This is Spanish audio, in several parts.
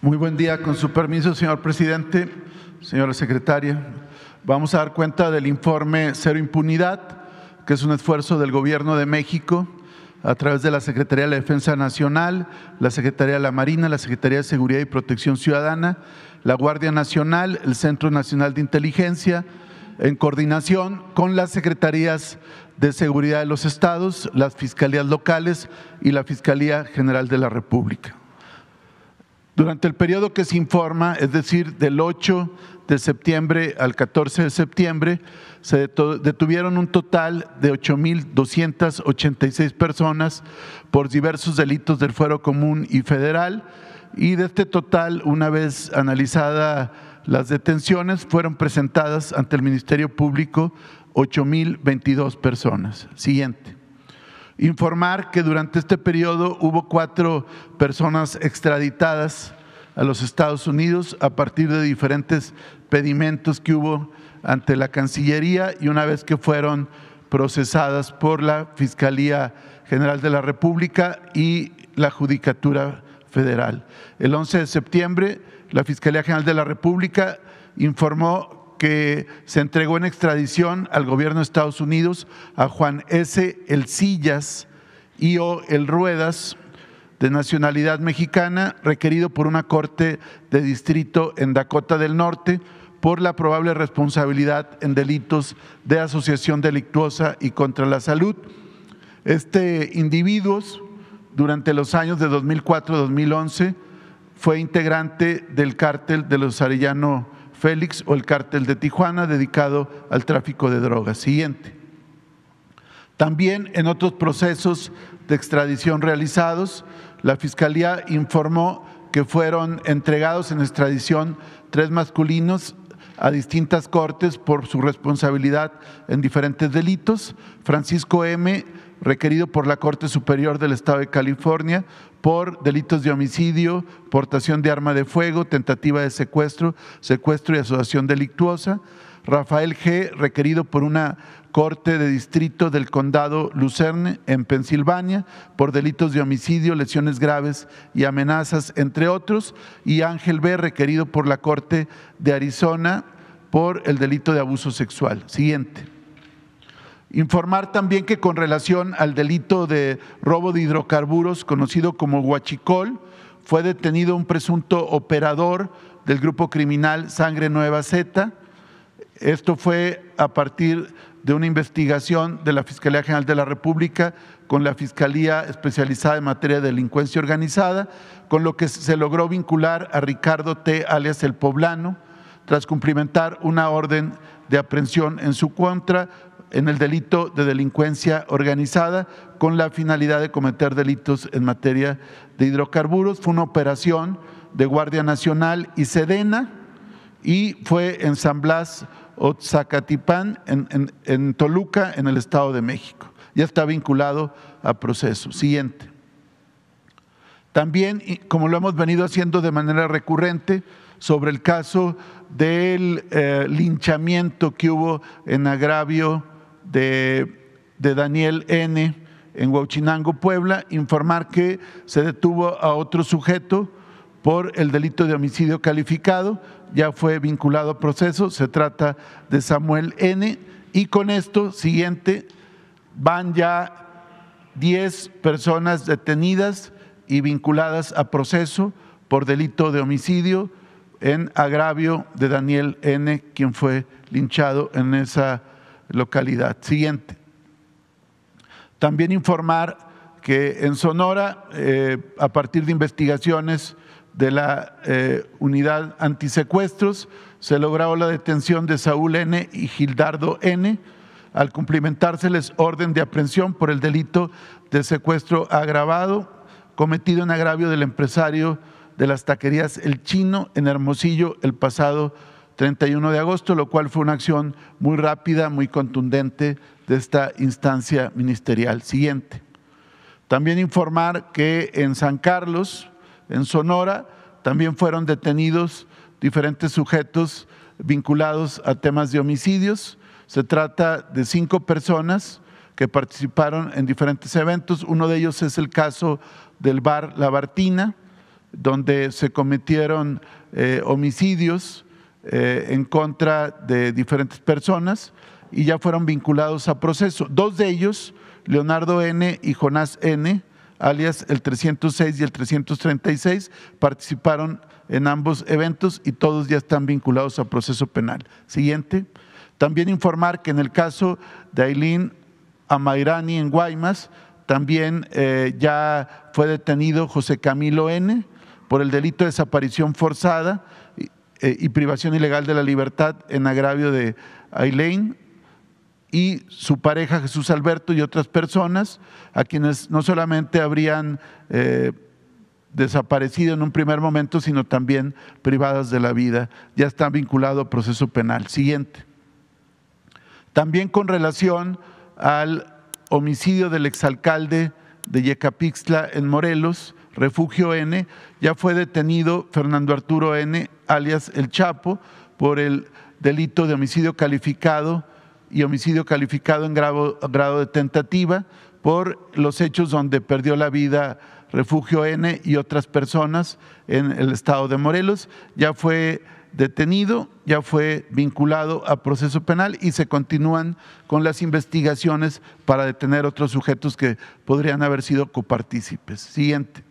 Muy buen día, con su permiso, señor presidente, señora secretaria. Vamos a dar cuenta del informe Cero Impunidad, que es un esfuerzo del Gobierno de México a través de la Secretaría de la Defensa Nacional, la Secretaría de la Marina, la Secretaría de Seguridad y Protección Ciudadana, la Guardia Nacional, el Centro Nacional de Inteligencia, en coordinación con las Secretarías de Seguridad de los Estados, las Fiscalías Locales y la Fiscalía General de la República. Durante el periodo que se informa, es decir, del 8 de septiembre al 14 de septiembre, se detuvieron un total de 8.286 personas por diversos delitos del fuero común y federal, y de este total, una vez analizadas las detenciones, fueron presentadas ante el Ministerio Público 8.022 personas. Siguiente informar que durante este periodo hubo cuatro personas extraditadas a los Estados Unidos a partir de diferentes pedimentos que hubo ante la Cancillería y una vez que fueron procesadas por la Fiscalía General de la República y la Judicatura Federal. El 11 de septiembre, la Fiscalía General de la República informó que se entregó en extradición al gobierno de Estados Unidos a Juan S. El y O. El Ruedas, de nacionalidad mexicana, requerido por una corte de distrito en Dakota del Norte por la probable responsabilidad en delitos de asociación delictuosa y contra la salud. Este individuo, durante los años de 2004-2011, fue integrante del cártel de los Arellano Félix o el cártel de Tijuana dedicado al tráfico de drogas. Siguiente. También en otros procesos de extradición realizados, la Fiscalía informó que fueron entregados en extradición tres masculinos a distintas cortes por su responsabilidad en diferentes delitos. Francisco M., requerido por la Corte Superior del Estado de California por delitos de homicidio, portación de arma de fuego, tentativa de secuestro, secuestro y asociación delictuosa. Rafael G., requerido por una Corte de Distrito del Condado Lucerne, en Pensilvania, por delitos de homicidio, lesiones graves y amenazas, entre otros. Y Ángel B., requerido por la Corte de Arizona por el delito de abuso sexual. Siguiente. Informar también que con relación al delito de robo de hidrocarburos conocido como Huachicol, fue detenido un presunto operador del grupo criminal Sangre Nueva Z. Esto fue a partir de una investigación de la Fiscalía General de la República con la Fiscalía Especializada en Materia de Delincuencia Organizada, con lo que se logró vincular a Ricardo T., alias El Poblano, tras cumplimentar una orden de aprehensión en su contra en el delito de delincuencia organizada con la finalidad de cometer delitos en materia de hidrocarburos. Fue una operación de Guardia Nacional y Sedena y fue en San Blas Otzacatipán, en, en, en Toluca, en el Estado de México. Ya está vinculado a proceso. Siguiente. También, como lo hemos venido haciendo de manera recurrente, sobre el caso del eh, linchamiento que hubo en agravio de, de Daniel N. en Huachinango, Puebla, informar que se detuvo a otro sujeto por el delito de homicidio calificado, ya fue vinculado a proceso, se trata de Samuel N. Y con esto, siguiente, van ya 10 personas detenidas y vinculadas a proceso por delito de homicidio en agravio de Daniel N., quien fue linchado en esa localidad. Siguiente. También informar que en Sonora, eh, a partir de investigaciones de la eh, unidad antisecuestros, se logró la detención de Saúl N. y Gildardo N. al cumplimentárseles orden de aprehensión por el delito de secuestro agravado cometido en agravio del empresario de las taquerías El Chino en Hermosillo el pasado 31 de agosto, lo cual fue una acción muy rápida, muy contundente de esta instancia ministerial siguiente. También informar que en San Carlos, en Sonora, también fueron detenidos diferentes sujetos vinculados a temas de homicidios. Se trata de cinco personas que participaron en diferentes eventos. Uno de ellos es el caso del bar La Bartina, donde se cometieron eh, homicidios eh, en contra de diferentes personas y ya fueron vinculados a proceso. Dos de ellos, Leonardo N. y Jonás N., alias el 306 y el 336, participaron en ambos eventos y todos ya están vinculados a proceso penal. Siguiente. También informar que en el caso de Aileen Amairani en Guaymas, también eh, ya fue detenido José Camilo N. por el delito de desaparición forzada eh, y privación ilegal de la libertad en agravio de Aileen y su pareja Jesús Alberto y otras personas, a quienes no solamente habrían eh, desaparecido en un primer momento, sino también privadas de la vida. Ya están vinculados a proceso penal. Siguiente. También con relación al homicidio del exalcalde de Yecapixtla en Morelos, Refugio N, ya fue detenido Fernando Arturo N alias El Chapo, por el delito de homicidio calificado y homicidio calificado en grado, de tentativa, por los hechos donde perdió la vida Refugio N y otras personas en el estado de Morelos. Ya fue detenido, ya fue vinculado a proceso penal y se continúan con las investigaciones para detener otros sujetos que podrían haber sido copartícipes. Siguiente.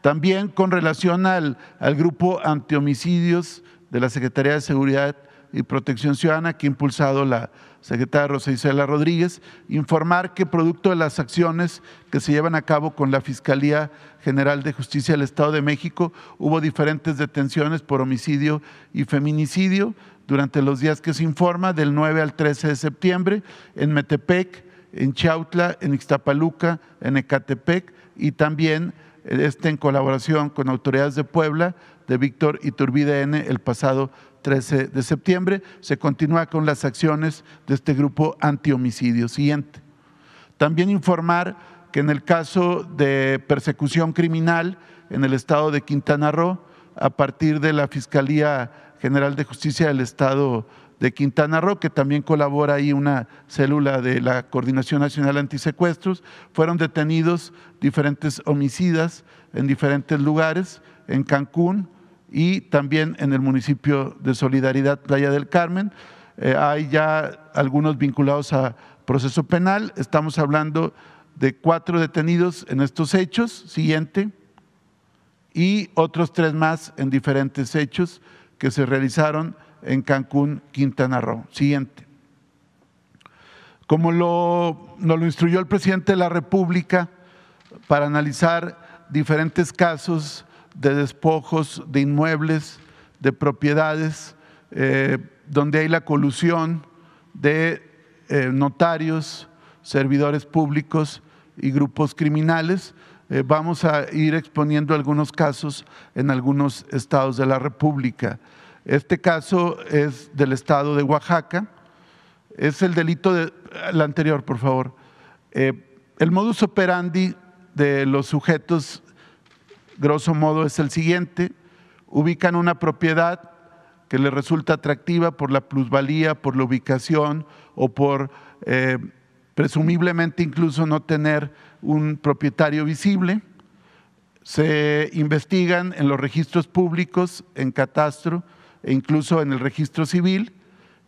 También con relación al, grupo antihomicidios de la Secretaría de Seguridad y Protección Ciudadana que ha impulsado la secretaria Rosa Isela Rodríguez, informar que producto de las acciones que se llevan a cabo con la Fiscalía General de Justicia del Estado de México, hubo diferentes detenciones por homicidio y feminicidio durante los días que se informa, del 9 al 13 de septiembre, en Metepec, en Chautla, en Ixtapaluca, en Ecatepec y también este en colaboración con autoridades de Puebla, de Víctor Iturbide N, el pasado 13 de septiembre. Se continúa con las acciones de este grupo antihomicidio. Siguiente. También informar que en el caso de persecución criminal en el estado de Quintana Roo, a partir de la Fiscalía General de Justicia del Estado de Quintana Roo, que también colabora ahí una célula de la Coordinación Nacional Antisecuestros, fueron detenidos diferentes homicidas en diferentes lugares, en Cancún y también en el municipio de Solidaridad Playa del Carmen. Eh, hay ya algunos vinculados a proceso penal, estamos hablando de cuatro detenidos en estos hechos, siguiente, y otros tres más en diferentes hechos que se realizaron en Cancún, Quintana Roo. Siguiente. Como lo, nos lo instruyó el presidente de la República para analizar diferentes casos de despojos de inmuebles, de propiedades, eh, donde hay la colusión de eh, notarios, servidores públicos y grupos criminales. Eh, vamos a ir exponiendo algunos casos en algunos estados de la República. Este caso es del estado de Oaxaca. Es el delito de la anterior, por favor. Eh, el modus operandi de los sujetos, grosso modo, es el siguiente. Ubican una propiedad que les resulta atractiva por la plusvalía, por la ubicación o por eh, presumiblemente incluso no tener un propietario visible. Se investigan en los registros públicos, en catastro, e incluso en el registro civil,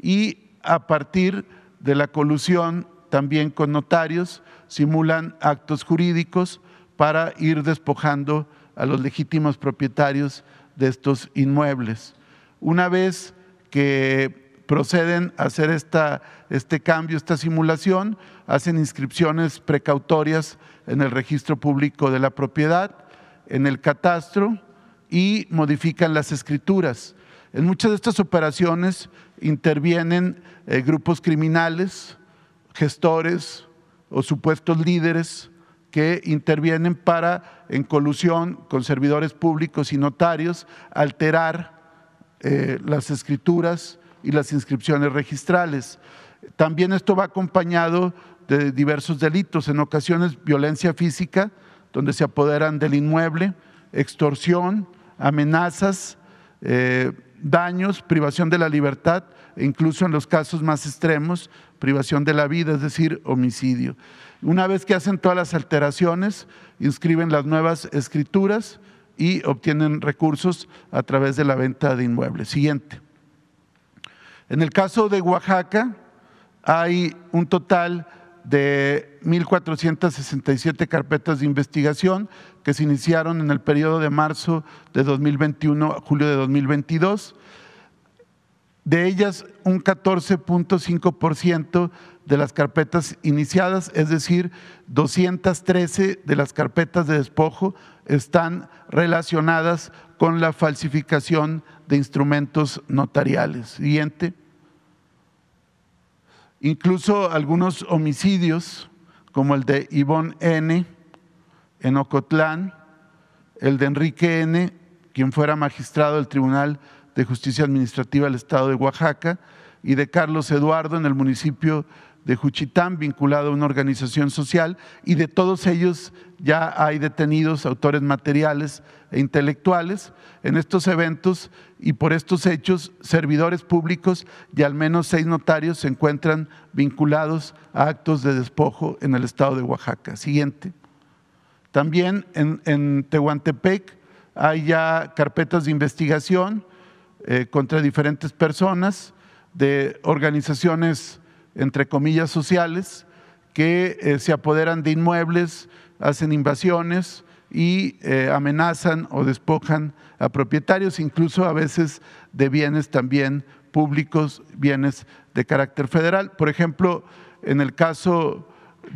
y a partir de la colusión también con notarios, simulan actos jurídicos para ir despojando a los legítimos propietarios de estos inmuebles. Una vez que proceden a hacer este cambio, esta simulación, hacen inscripciones precautorias en el registro público de la propiedad, en el catastro y modifican las escrituras. En muchas de estas operaciones intervienen eh, grupos criminales, gestores o supuestos líderes que intervienen para, en colusión con servidores públicos y notarios, alterar eh, las escrituras y las inscripciones registrales. También esto va acompañado de diversos delitos, en ocasiones violencia física, donde se apoderan del inmueble, extorsión, amenazas, eh, daños, privación de la libertad, e incluso en los casos más extremos, privación de la vida, es decir, homicidio. Una vez que hacen todas las alteraciones, inscriben las nuevas escrituras y obtienen recursos a través de la venta de inmuebles. Siguiente. En el caso de Oaxaca, hay un total de 1.467 carpetas de investigación que se iniciaron en el periodo de marzo de 2021 a julio de 2022. De ellas, un 14.5% de las carpetas iniciadas, es decir, 213 de las carpetas de despojo están relacionadas con la falsificación de instrumentos notariales. Siguiente. Incluso algunos homicidios, como el de Ivonne N. en Ocotlán, el de Enrique N., quien fuera magistrado del Tribunal de Justicia Administrativa del Estado de Oaxaca, y de Carlos Eduardo en el municipio de de Juchitán vinculado a una organización social y de todos ellos ya hay detenidos autores materiales e intelectuales en estos eventos y por estos hechos servidores públicos y al menos seis notarios se encuentran vinculados a actos de despojo en el estado de Oaxaca. Siguiente. También en, Tehuantepec hay ya carpetas de investigación eh, contra diferentes personas de organizaciones entre comillas, sociales que eh, se apoderan de inmuebles, hacen invasiones y eh, amenazan o despojan a propietarios, incluso a veces de bienes también públicos, bienes de carácter federal. Por ejemplo, en el caso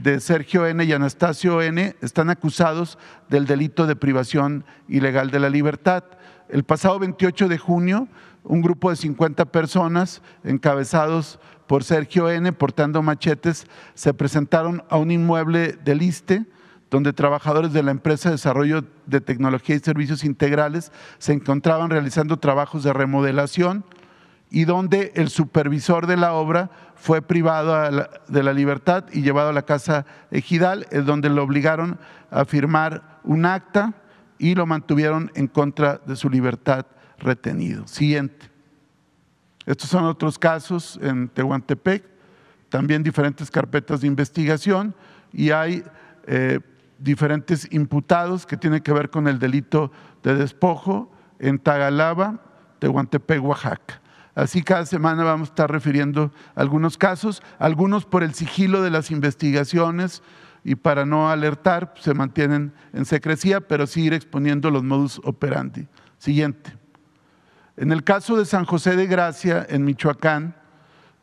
de Sergio N. y Anastasio N. están acusados del delito de privación ilegal de la libertad. El pasado 28 de junio, un grupo de 50 personas encabezados por Sergio N. portando machetes se presentaron a un inmueble de Liste donde trabajadores de la empresa de desarrollo de tecnología y servicios integrales se encontraban realizando trabajos de remodelación y donde el supervisor de la obra fue privado de la libertad y llevado a la casa ejidal, es donde lo obligaron a firmar un acta y lo mantuvieron en contra de su libertad retenido. Siguiente. Estos son otros casos en Tehuantepec, también diferentes carpetas de investigación y hay eh, diferentes imputados que tienen que ver con el delito de despojo en Tagalaba, Tehuantepec, Oaxaca. Así cada semana vamos a estar refiriendo algunos casos, algunos por el sigilo de las investigaciones y para no alertar se mantienen en secrecía, pero sí ir exponiendo los modus operandi. Siguiente. En el caso de San José de Gracia, en Michoacán,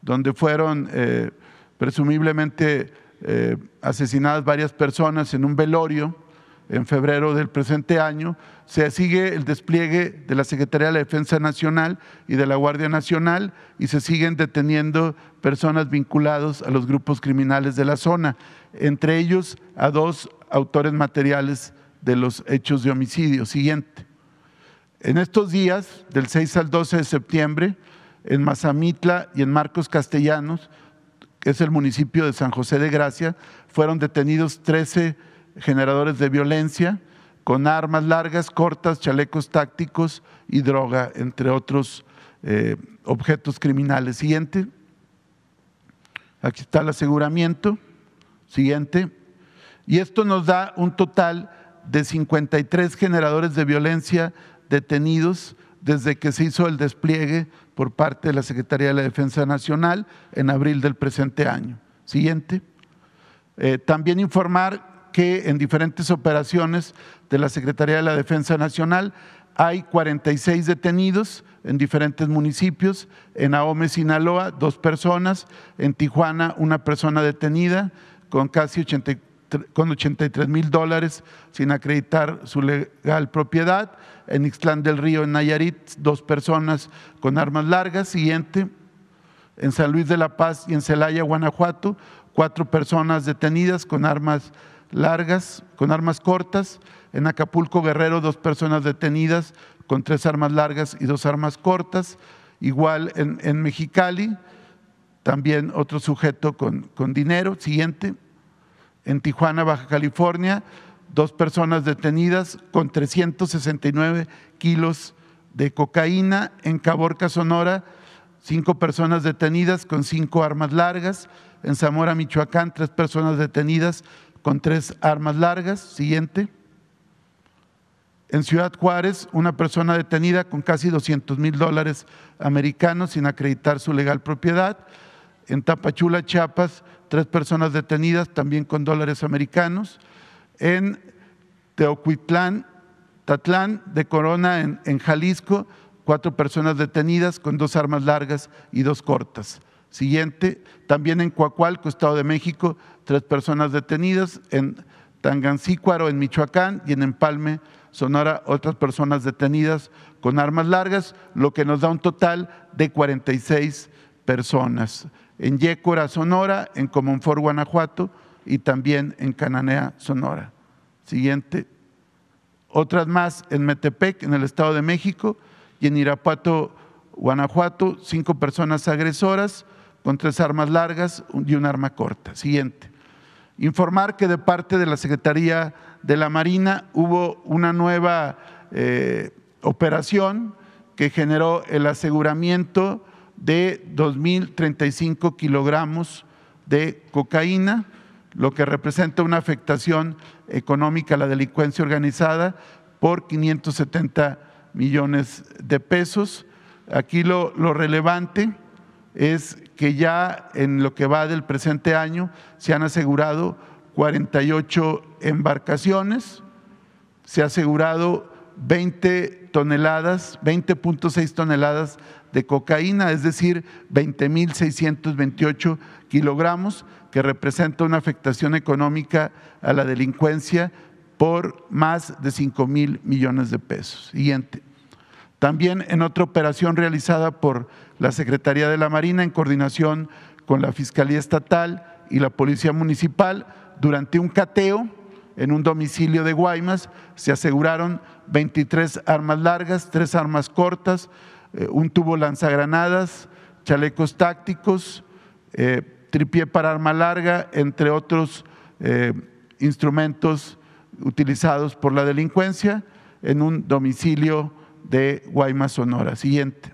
donde fueron eh, presumiblemente eh, asesinadas varias personas en un velorio en febrero del presente año, se sigue el despliegue de la Secretaría de la Defensa Nacional y de la Guardia Nacional y se siguen deteniendo personas vinculadas a los grupos criminales de la zona, entre ellos a dos autores materiales de los hechos de homicidio. Siguiente. En estos días, del 6 al 12 de septiembre, en Mazamitla y en Marcos Castellanos, que es el municipio de San José de Gracia, fueron detenidos 13 generadores de violencia con armas largas, cortas, chalecos tácticos y droga, entre otros eh, objetos criminales. Siguiente. Aquí está el aseguramiento. Siguiente. Y esto nos da un total de 53 generadores de violencia detenidos desde que se hizo el despliegue por parte de la Secretaría de la Defensa Nacional en abril del presente año. Siguiente. Eh, también informar que en diferentes operaciones de la Secretaría de la Defensa Nacional hay 46 detenidos en diferentes municipios, en Ahome, Sinaloa, dos personas, en Tijuana, una persona detenida, con casi 84 con 83 mil dólares sin acreditar su legal propiedad. En Ixtlán del Río, en Nayarit, dos personas con armas largas. Siguiente, en San Luis de la Paz y en Celaya, Guanajuato, cuatro personas detenidas con armas largas, con armas cortas. En Acapulco, Guerrero, dos personas detenidas con tres armas largas y dos armas cortas. Igual en, Mexicali, también otro sujeto con, con dinero. Siguiente. En Tijuana, Baja California, dos personas detenidas con 369 kilos de cocaína. En Caborca, Sonora, cinco personas detenidas con cinco armas largas. En Zamora, Michoacán, tres personas detenidas con tres armas largas. Siguiente. En Ciudad Juárez, una persona detenida con casi 200 mil dólares americanos sin acreditar su legal propiedad. En Tapachula, Chiapas, tres personas detenidas, también con dólares americanos, en Teocuitlán, Tatlán de Corona, en, Jalisco, cuatro personas detenidas con dos armas largas y dos cortas. Siguiente, también en Coacualco, Estado de México, tres personas detenidas, en Tangancícuaro, en Michoacán, y en Empalme, Sonora, otras personas detenidas con armas largas, lo que nos da un total de 46 personas en Yécora, Sonora, en Comonfort, Guanajuato y también en Cananea, Sonora. Siguiente. Otras más en Metepec, en el Estado de México, y en Irapuato, Guanajuato, cinco personas agresoras con tres armas largas y un arma corta. Siguiente. Informar que de parte de la Secretaría de la Marina hubo una nueva eh, operación que generó el aseguramiento de 2.035 kilogramos de cocaína, lo que representa una afectación económica a la delincuencia organizada por 570 millones de pesos. Aquí lo, lo relevante es que ya en lo que va del presente año se han asegurado 48 embarcaciones, se ha asegurado 20 toneladas, 20.6 toneladas de cocaína, es decir, 20.628 kilogramos, que representa una afectación económica a la delincuencia por más de 5 mil millones de pesos. Siguiente. También en otra operación realizada por la Secretaría de la Marina en coordinación con la Fiscalía Estatal y la Policía Municipal durante un cateo en un domicilio de Guaymas, se aseguraron 23 armas largas, tres armas cortas, eh, un tubo lanzagranadas, chalecos tácticos, eh, tripié para arma larga, entre otros eh, instrumentos utilizados por la delincuencia en un domicilio de Guaymas, Sonora. Siguiente.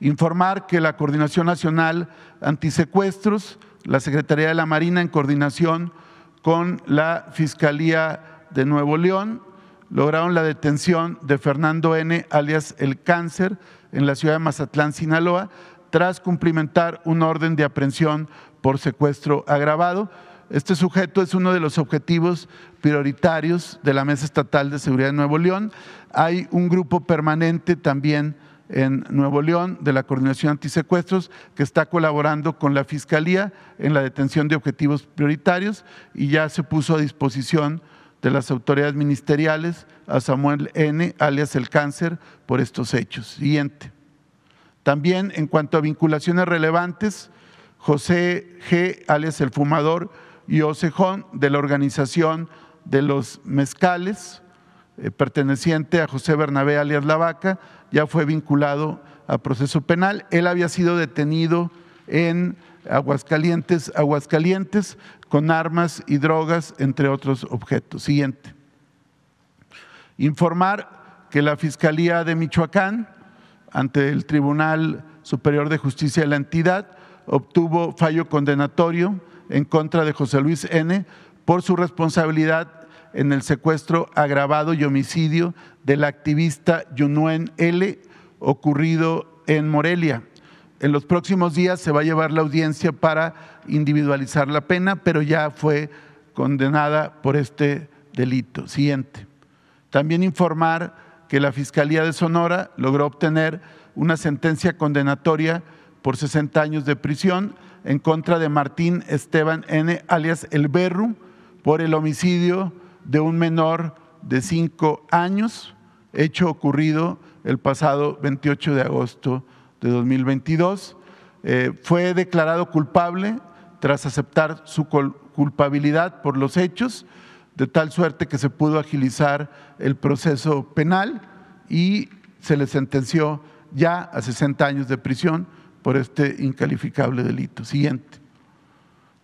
Informar que la Coordinación Nacional Antisecuestros, la Secretaría de la Marina en coordinación con la Fiscalía de Nuevo León. Lograron la detención de Fernando N., alias El Cáncer, en la ciudad de Mazatlán, Sinaloa, tras cumplimentar un orden de aprehensión por secuestro agravado. Este sujeto es uno de los objetivos prioritarios de la Mesa Estatal de Seguridad de Nuevo León. Hay un grupo permanente también en Nuevo León de la Coordinación Antisecuestros, que está colaborando con la Fiscalía en la detención de objetivos prioritarios y ya se puso a disposición de las autoridades ministeriales a Samuel N., alias el cáncer, por estos hechos. Siguiente. También en cuanto a vinculaciones relevantes, José G., alias el fumador, y Osejón de la organización de los mezcales, eh, perteneciente a José Bernabé, alias la vaca, ya fue vinculado a proceso penal. Él había sido detenido en Aguascalientes, Aguascalientes, con armas y drogas, entre otros objetos. Siguiente. Informar que la Fiscalía de Michoacán, ante el Tribunal Superior de Justicia de la entidad, obtuvo fallo condenatorio en contra de José Luis N por su responsabilidad en el secuestro agravado y homicidio del activista Yunuen L, ocurrido en Morelia. En los próximos días se va a llevar la audiencia para individualizar la pena, pero ya fue condenada por este delito. Siguiente. También informar que la Fiscalía de Sonora logró obtener una sentencia condenatoria por 60 años de prisión en contra de Martín Esteban N., alias El Berru, por el homicidio de un menor de cinco años, hecho ocurrido el pasado 28 de agosto de 2022. Eh, fue declarado culpable tras aceptar su culpabilidad por los hechos, de tal suerte que se pudo agilizar el proceso penal y se le sentenció ya a 60 años de prisión por este incalificable delito. Siguiente.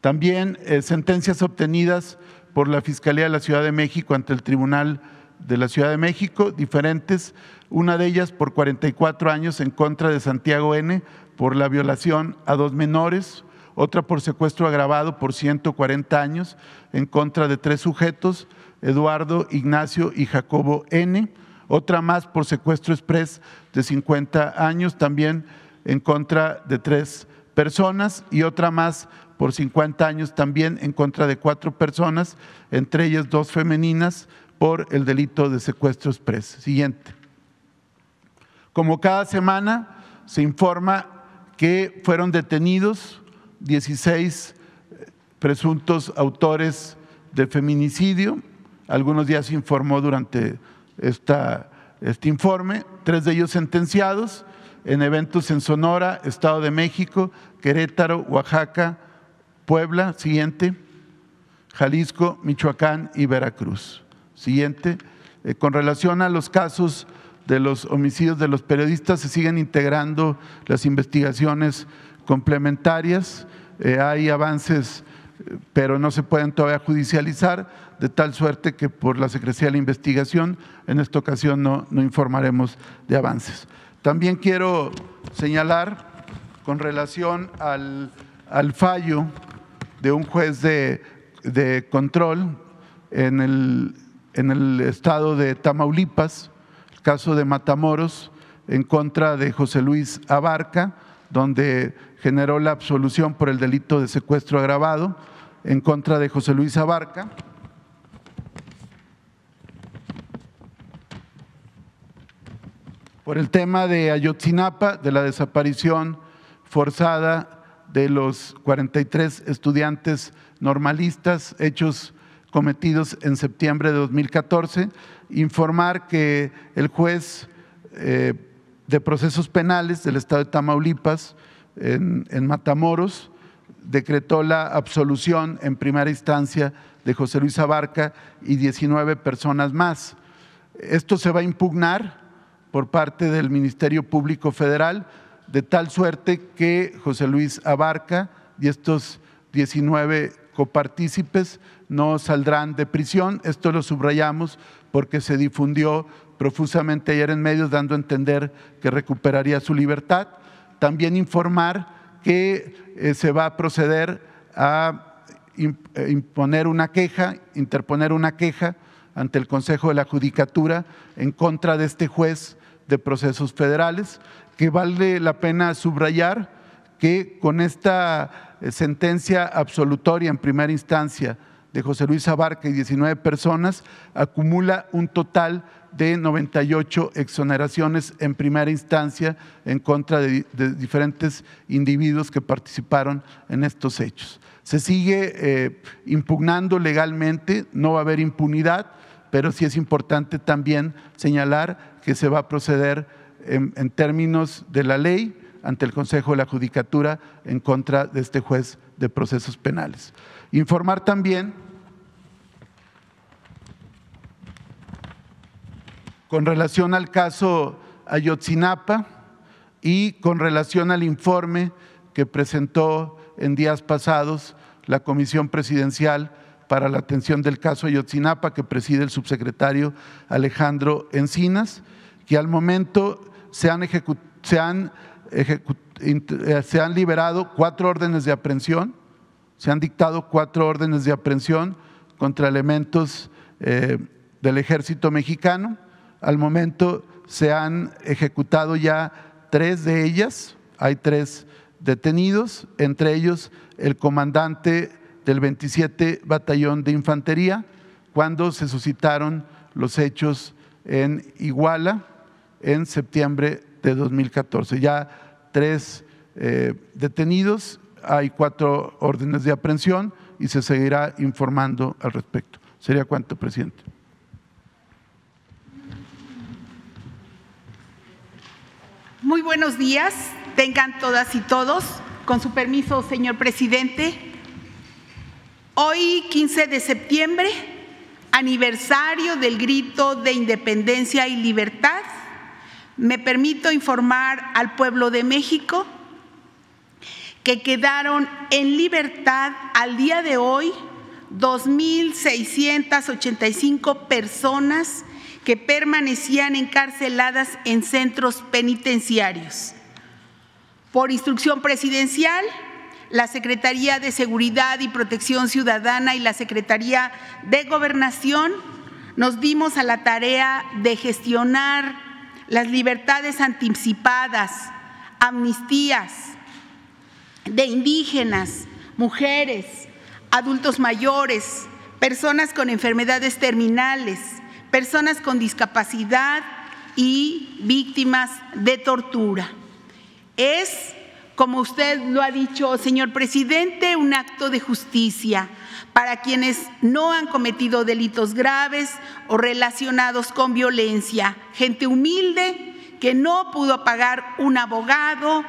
También eh, sentencias obtenidas por la Fiscalía de la Ciudad de México ante el Tribunal de la Ciudad de México, diferentes, una de ellas por 44 años en contra de Santiago N por la violación a dos menores, otra por secuestro agravado por 140 años en contra de tres sujetos, Eduardo, Ignacio y Jacobo N, otra más por secuestro express de 50 años también en contra de tres personas y otra más por 50 años también en contra de cuatro personas, entre ellas dos femeninas, por el delito de secuestro expreso. Siguiente. Como cada semana, se informa que fueron detenidos 16 eh, presuntos autores de feminicidio. Algunos días se informó durante este informe, tres de ellos sentenciados en eventos en Sonora, Estado de México, Querétaro, Oaxaca, Puebla, siguiente. Jalisco, Michoacán y Veracruz. Siguiente. Eh, con relación a los casos de los homicidios de los periodistas, se siguen integrando las investigaciones complementarias. Eh, hay avances, eh, pero no se pueden todavía judicializar, de tal suerte que por la Secretaría de la Investigación, en esta ocasión no, informaremos de avances. También quiero señalar con relación al, al fallo de un juez de, control en el, en el estado de Tamaulipas, el caso de Matamoros, en contra de José Luis Abarca, donde generó la absolución por el delito de secuestro agravado, en contra de José Luis Abarca. por el tema de Ayotzinapa, de la desaparición forzada de los 43 estudiantes normalistas hechos cometidos en septiembre de 2014, informar que el juez eh, de procesos penales del estado de Tamaulipas, en, en Matamoros, decretó la absolución en primera instancia de José Luis Abarca y 19 personas más. Esto se va a impugnar por parte del Ministerio Público Federal de tal suerte que José Luis Abarca y estos 19 copartícipes no saldrán de prisión. Esto lo subrayamos porque se difundió profusamente ayer en medios dando a entender que recuperaría su libertad. También informar que eh, se va a proceder a eh, imponer una queja, interponer una queja ante el Consejo de la Judicatura en contra de este juez de procesos federales que vale la pena subrayar que con esta eh, sentencia absolutoria en primera instancia de José Luis Abarca y 19 personas, acumula un total de 98 exoneraciones en primera instancia en contra de, diferentes individuos que participaron en estos hechos. Se sigue eh, impugnando legalmente, no va a haber impunidad, pero sí es importante también señalar que se va a proceder en, términos de la ley ante el Consejo de la Judicatura en contra de este juez de procesos penales. Informar también con relación al caso Ayotzinapa y con relación al informe que presentó en días pasados la Comisión Presidencial para la atención del caso Ayotzinapa que preside el subsecretario Alejandro Encinas, que al momento eh, se han, liberado cuatro órdenes de aprehensión, se han dictado cuatro órdenes de aprehensión contra elementos eh, del ejército mexicano. Al momento se han ejecutado ya tres de ellas, hay tres detenidos, entre ellos el comandante del 27 Batallón de Infantería, cuando se suscitaron los hechos en Iguala, en septiembre de 2014. Ya tres eh, detenidos, hay cuatro órdenes de aprehensión y se seguirá informando al respecto. Sería cuánto, presidente. Muy buenos días, tengan todas y todos. Con su permiso, señor presidente. Hoy, 15 de septiembre, aniversario del grito de independencia y libertad me permito informar al pueblo de México que quedaron en libertad al día de hoy 2.685 personas que permanecían encarceladas en centros penitenciarios. Por instrucción presidencial, la Secretaría de Seguridad y Protección Ciudadana y la Secretaría de Gobernación nos dimos a la tarea de gestionar las libertades anticipadas, amnistías de indígenas, mujeres, adultos mayores, personas con enfermedades terminales, personas con discapacidad y víctimas de tortura. Es, como usted lo ha dicho, señor presidente, un acto de justicia para quienes no han cometido delitos graves o relacionados con violencia, gente humilde que no pudo pagar un abogado,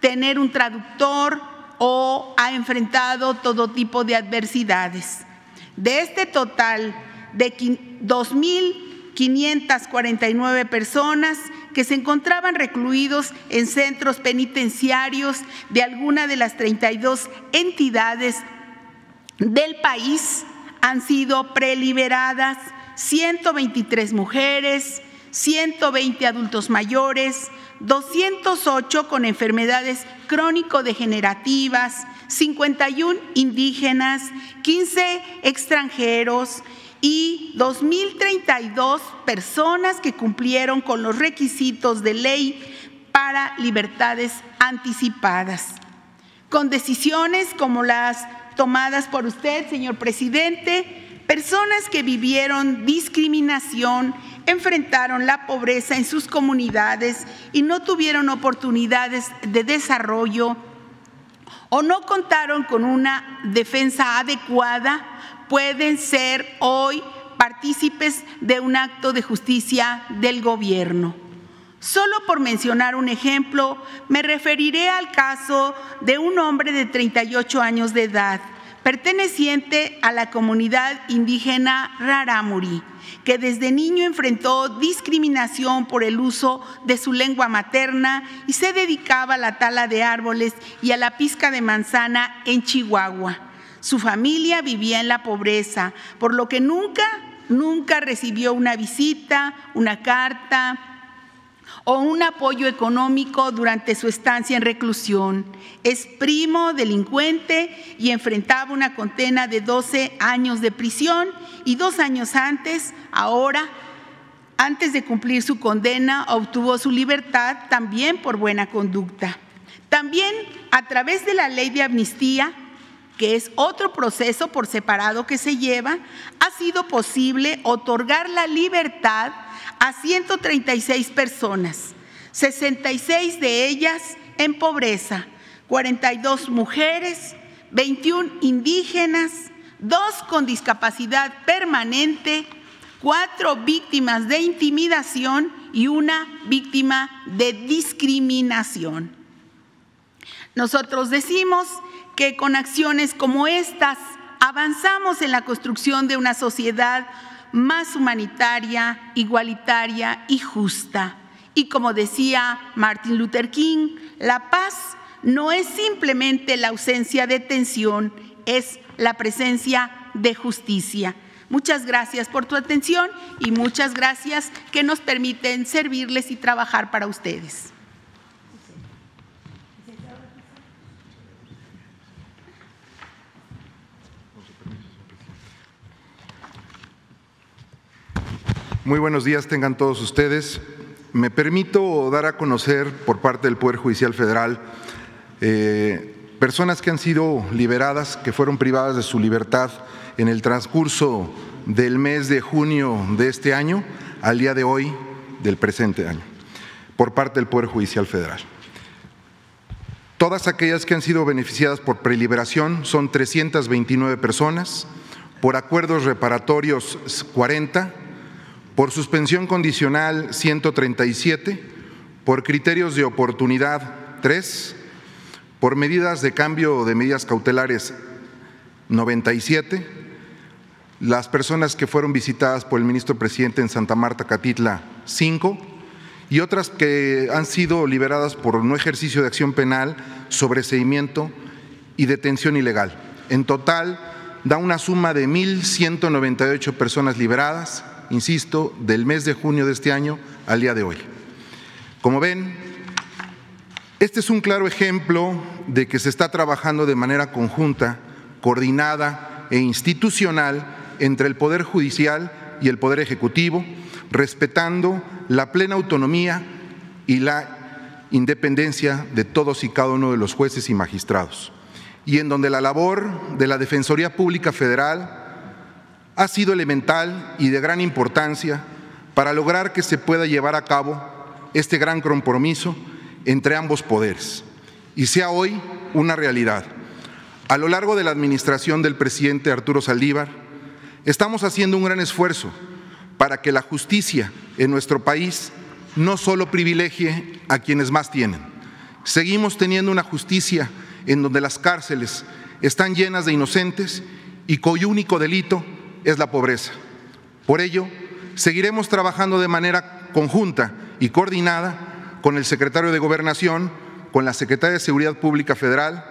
tener un traductor o ha enfrentado todo tipo de adversidades. De este total de 2.549 personas que se encontraban recluidos en centros penitenciarios de alguna de las 32 entidades del país han sido preliberadas 123 mujeres, 120 adultos mayores, 208 con enfermedades crónico-degenerativas, 51 indígenas, 15 extranjeros y 2.032 personas que cumplieron con los requisitos de ley para libertades anticipadas. Con decisiones como las tomadas por usted, señor presidente, personas que vivieron discriminación, enfrentaron la pobreza en sus comunidades y no tuvieron oportunidades de desarrollo o no contaron con una defensa adecuada, pueden ser hoy partícipes de un acto de justicia del gobierno. Solo por mencionar un ejemplo, me referiré al caso de un hombre de 38 años de edad, perteneciente a la comunidad indígena Raramuri, que desde niño enfrentó discriminación por el uso de su lengua materna y se dedicaba a la tala de árboles y a la pizca de manzana en Chihuahua. Su familia vivía en la pobreza, por lo que nunca, nunca recibió una visita, una carta, o un apoyo económico durante su estancia en reclusión. Es primo delincuente y enfrentaba una condena de 12 años de prisión y dos años antes, ahora, antes de cumplir su condena, obtuvo su libertad también por buena conducta. También a través de la ley de amnistía, que es otro proceso por separado que se lleva, ha sido posible otorgar la libertad a 136 personas, 66 de ellas en pobreza, 42 mujeres, 21 indígenas, 2 con discapacidad permanente, 4 víctimas de intimidación y una víctima de discriminación. Nosotros decimos que con acciones como estas avanzamos en la construcción de una sociedad más humanitaria, igualitaria y justa. Y como decía Martin Luther King, la paz no es simplemente la ausencia de tensión, es la presencia de justicia. Muchas gracias por tu atención y muchas gracias que nos permiten servirles y trabajar para ustedes. Muy buenos días tengan todos ustedes. Me permito dar a conocer por parte del Poder Judicial Federal eh, personas que han sido liberadas, que fueron privadas de su libertad en el transcurso del mes de junio de este año al día de hoy del presente año, por parte del Poder Judicial Federal. Todas aquellas que han sido beneficiadas por preliberación son 329 personas, por acuerdos reparatorios 40 por suspensión condicional 137, por criterios de oportunidad 3, por medidas de cambio de medidas cautelares 97, las personas que fueron visitadas por el ministro presidente en Santa Marta Catitla 5 y otras que han sido liberadas por no ejercicio de acción penal, sobreseimiento y detención ilegal. En total da una suma de 1.198 personas liberadas, insisto, del mes de junio de este año al día de hoy. Como ven, este es un claro ejemplo de que se está trabajando de manera conjunta, coordinada e institucional entre el Poder Judicial y el Poder Ejecutivo, respetando la plena autonomía y la independencia de todos y cada uno de los jueces y magistrados, y en donde la labor de la Defensoría Pública Federal, ha sido elemental y de gran importancia para lograr que se pueda llevar a cabo este gran compromiso entre ambos poderes y sea hoy una realidad. A lo largo de la administración del presidente Arturo Saldívar, estamos haciendo un gran esfuerzo para que la justicia en nuestro país no solo privilegie a quienes más tienen. Seguimos teniendo una justicia en donde las cárceles están llenas de inocentes y cuyo único delito es la pobreza. Por ello, seguiremos trabajando de manera conjunta y coordinada con el secretario de Gobernación, con la Secretaría de Seguridad Pública Federal,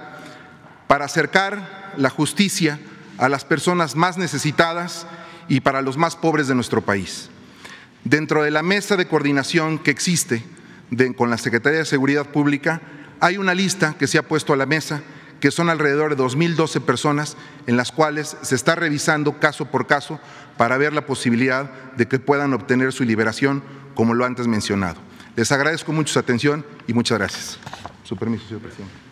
para acercar la justicia a las personas más necesitadas y para los más pobres de nuestro país. Dentro de la mesa de coordinación que existe con la Secretaría de Seguridad Pública, hay una lista que se ha puesto a la mesa que son alrededor de 2.012 personas, en las cuales se está revisando caso por caso para ver la posibilidad de que puedan obtener su liberación, como lo antes mencionado. Les agradezco mucho su atención y muchas gracias. Su permiso, señor presidente.